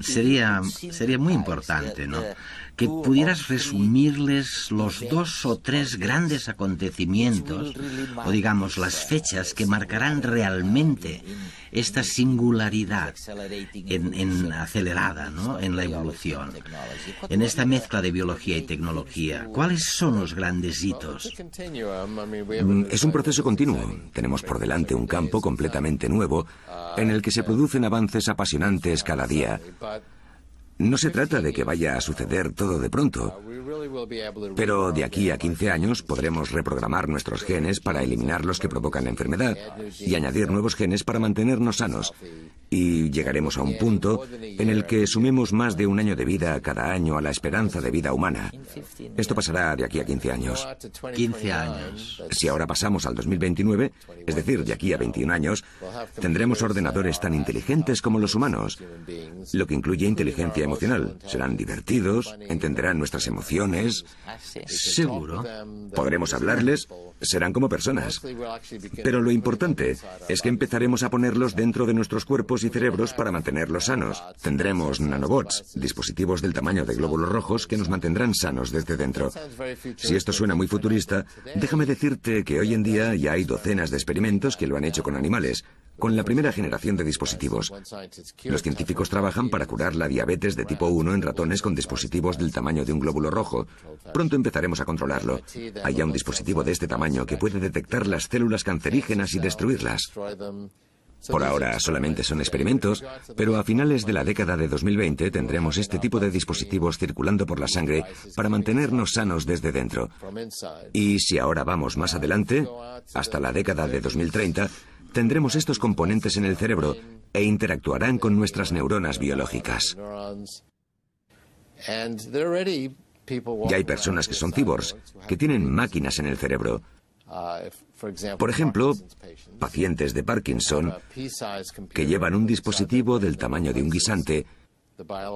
sería, sería muy importante, ¿no? Que pudieras resumirles los dos o tres grandes acontecimientos, o digamos las fechas que marcarán realmente esta singularidad en, acelerada ¿no? en la evolución, en esta mezcla de biología y tecnología. ¿Cuáles son los grandes hitos? Um, mm, es un proceso continuo. Uh, Tenemos por delante un campo uh, completamente nuevo en el que se uh, producen avances apasionantes cada día no se trata de que vaya a suceder todo de pronto, pero de aquí a 15 años podremos reprogramar nuestros genes para eliminar los que provocan la enfermedad y añadir nuevos genes para mantenernos sanos y llegaremos a un punto en el que sumemos más de un año de vida cada año a la esperanza de vida humana. Esto pasará de aquí a 15 años. 15 años. Si ahora pasamos al 2029, es decir, de aquí a 21 años, tendremos ordenadores tan inteligentes como los humanos, lo que incluye inteligencia emocional. Serán divertidos, entenderán nuestras emociones. Seguro. Podremos hablarles, serán como personas. Pero lo importante es que empezaremos a ponerlos dentro de nuestros cuerpos y cerebros para mantenerlos sanos. Tendremos nanobots, dispositivos del tamaño de glóbulos rojos que nos mantendrán sanos desde dentro. Si esto suena muy futurista, déjame decirte que hoy en día ya hay docenas de experimentos que lo han hecho con animales, con la primera generación de dispositivos. Los científicos trabajan para curar la diabetes de tipo 1 en ratones con dispositivos del tamaño de un glóbulo rojo. Pronto empezaremos a controlarlo. Hay ya un dispositivo de este tamaño que puede detectar las células cancerígenas y destruirlas. Por ahora solamente son experimentos, pero a finales de la década de 2020 tendremos este tipo de dispositivos circulando por la sangre para mantenernos sanos desde dentro. Y si ahora vamos más adelante, hasta la década de 2030, tendremos estos componentes en el cerebro e interactuarán con nuestras neuronas biológicas. Y hay personas que son cyborgs, que tienen máquinas en el cerebro, Uh, por ejemplo, pacientes de Parkinson que llevan un dispositivo del tamaño de un guisante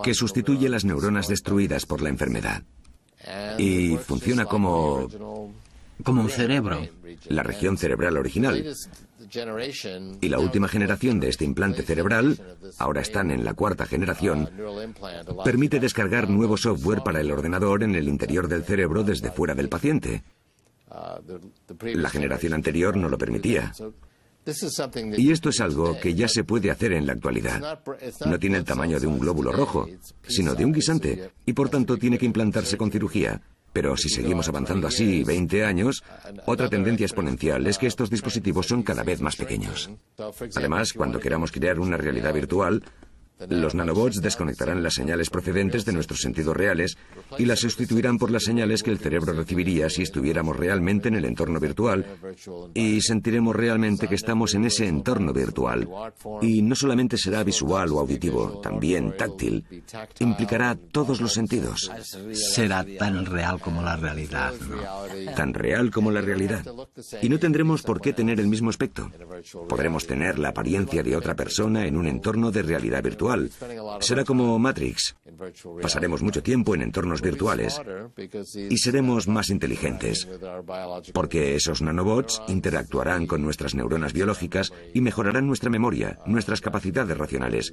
que sustituye las neuronas destruidas por la enfermedad. Y funciona como... un cerebro. La región cerebral original. Y la última generación de este implante cerebral, ahora están en la cuarta uh, generación, permite descargar nuevo software para el ordenador en el interior del cerebro desde fuera del paciente. La generación anterior no lo permitía. Y esto es algo que ya se puede hacer en la actualidad. No tiene el tamaño de un glóbulo rojo, sino de un guisante, y por tanto tiene que implantarse con cirugía. Pero si seguimos avanzando así 20 años, otra tendencia exponencial es que estos dispositivos son cada vez más pequeños. Además, cuando queramos crear una realidad virtual, los nanobots desconectarán las señales procedentes de nuestros sentidos reales y las sustituirán por las señales que el cerebro recibiría si estuviéramos realmente en el entorno virtual y sentiremos realmente que estamos en ese entorno virtual. Y no solamente será visual o auditivo, también táctil. Implicará todos los sentidos. Será tan real como la realidad. Tan real como la realidad. Y no tendremos por qué tener el mismo aspecto. Podremos tener la apariencia de otra persona en un entorno de realidad virtual. Será como Matrix. Pasaremos mucho tiempo en entornos virtuales y seremos más inteligentes, porque esos nanobots interactuarán con nuestras neuronas biológicas y mejorarán nuestra memoria, nuestras capacidades racionales.